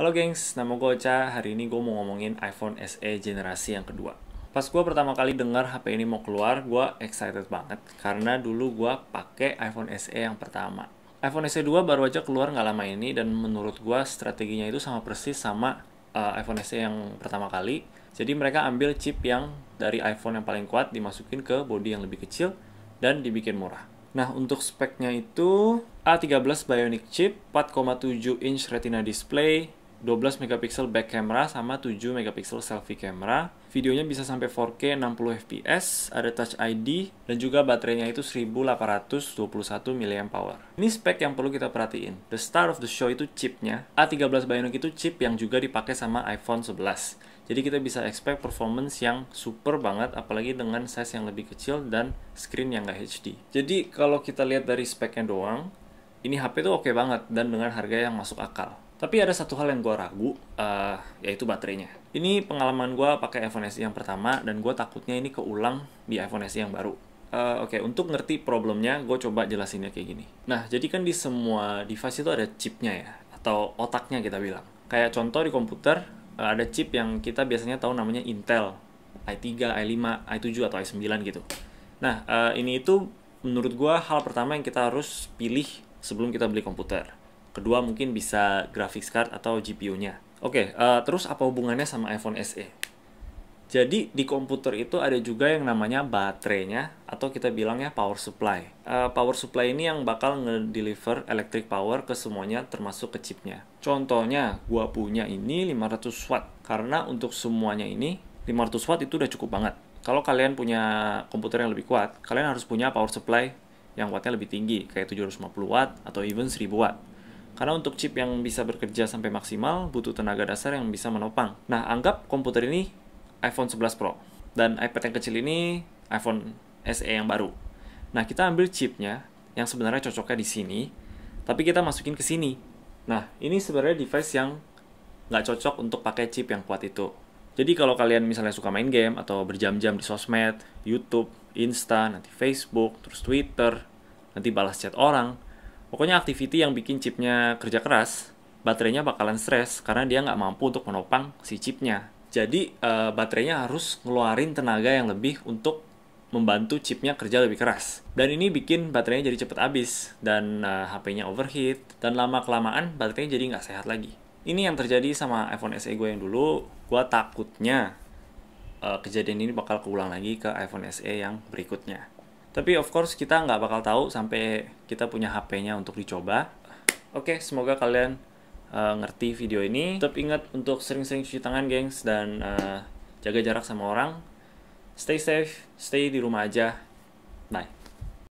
Halo gengs, nama gue Ocha. Hari ini gue mau ngomongin iPhone SE generasi yang kedua. Pas gue pertama kali dengar HP ini mau keluar, gue excited banget karena dulu gue pakai iPhone SE yang pertama. iPhone SE 2 baru aja keluar nggak lama ini dan menurut gue strateginya itu sama persis sama uh, iPhone SE yang pertama kali. Jadi mereka ambil chip yang dari iPhone yang paling kuat dimasukin ke body yang lebih kecil dan dibikin murah. Nah, untuk speknya itu A13 Bionic chip, 4,7 inch retina display, 12 megapiksel back camera sama 7 megapiksel selfie camera. Videonya bisa sampai 4K 60 fps, ada Touch ID dan juga baterainya itu 1821 mAh. Ini spek yang perlu kita perhatiin. The star of the show itu chipnya. A13 Bionic itu chip yang juga dipakai sama iPhone 11. Jadi kita bisa expect performance yang super banget apalagi dengan size yang lebih kecil dan screen yang nggak HD. Jadi kalau kita lihat dari speknya doang, ini HP tuh oke okay banget dan dengan harga yang masuk akal. Tapi ada satu hal yang gue ragu, uh, yaitu baterainya. Ini pengalaman gue pakai iPhone SE yang pertama, dan gue takutnya ini keulang di iPhone SE yang baru. Uh, Oke, okay, untuk ngerti problemnya, gue coba jelasinnya kayak gini. Nah, jadi kan di semua device itu ada chipnya ya, atau otaknya kita bilang. Kayak contoh di komputer, uh, ada chip yang kita biasanya tahu namanya Intel, i3, i5, i7, atau i9 gitu. Nah, uh, ini itu menurut gue hal pertama yang kita harus pilih sebelum kita beli komputer kedua mungkin bisa graphics card atau GPU-nya. Oke, okay, uh, eh, terus apa hubungannya sama iPhone SE? Jadi di komputer itu ada juga yang namanya baterainya atau kita bilangnya power supply. Uh, power supply ini yang bakal ngedeliver electric power ke semuanya termasuk ke chipnya. Contohnya gua punya ini 500 watt karena untuk semuanya ini 500 watt itu udah cukup banget. Kalau kalian punya komputer yang lebih kuat, kalian harus punya power supply yang wattnya lebih tinggi kayak 750 watt atau even 1000 watt. Karena untuk chip yang bisa bekerja sampai maksimal butuh tenaga dasar yang bisa menopang. Nah, anggap komputer ini iPhone 11 Pro dan iPad yang kecil ini iPhone SE yang baru. Nah, kita ambil chipnya yang sebenarnya cocoknya di sini, tapi kita masukin ke sini. Nah, ini sebenarnya device yang nggak cocok untuk pakai chip yang kuat itu. Jadi kalau kalian misalnya suka main game atau berjam-jam di sosmed, YouTube, Insta, nanti Facebook, terus Twitter, nanti balas chat orang, Pokoknya activity yang bikin chipnya kerja keras, baterainya bakalan stres karena dia nggak mampu untuk menopang si chipnya. Jadi uh, baterainya harus ngeluarin tenaga yang lebih untuk membantu chipnya kerja lebih keras. Dan ini bikin baterainya jadi cepet habis dan uh, eh, HP-nya overheat dan lama kelamaan baterainya jadi nggak sehat lagi. Ini yang terjadi sama iPhone SE gue yang dulu. Gue takutnya uh, kejadian ini bakal keulang lagi ke iPhone SE yang berikutnya. Tapi of course kita nggak bakal tahu sampai kita punya HP-nya untuk dicoba. Oke, okay, semoga kalian uh, ngerti video ini. Tetap ingat untuk sering-sering cuci tangan, gengs, dan uh, jaga jarak sama orang. Stay safe, stay di rumah aja. Bye.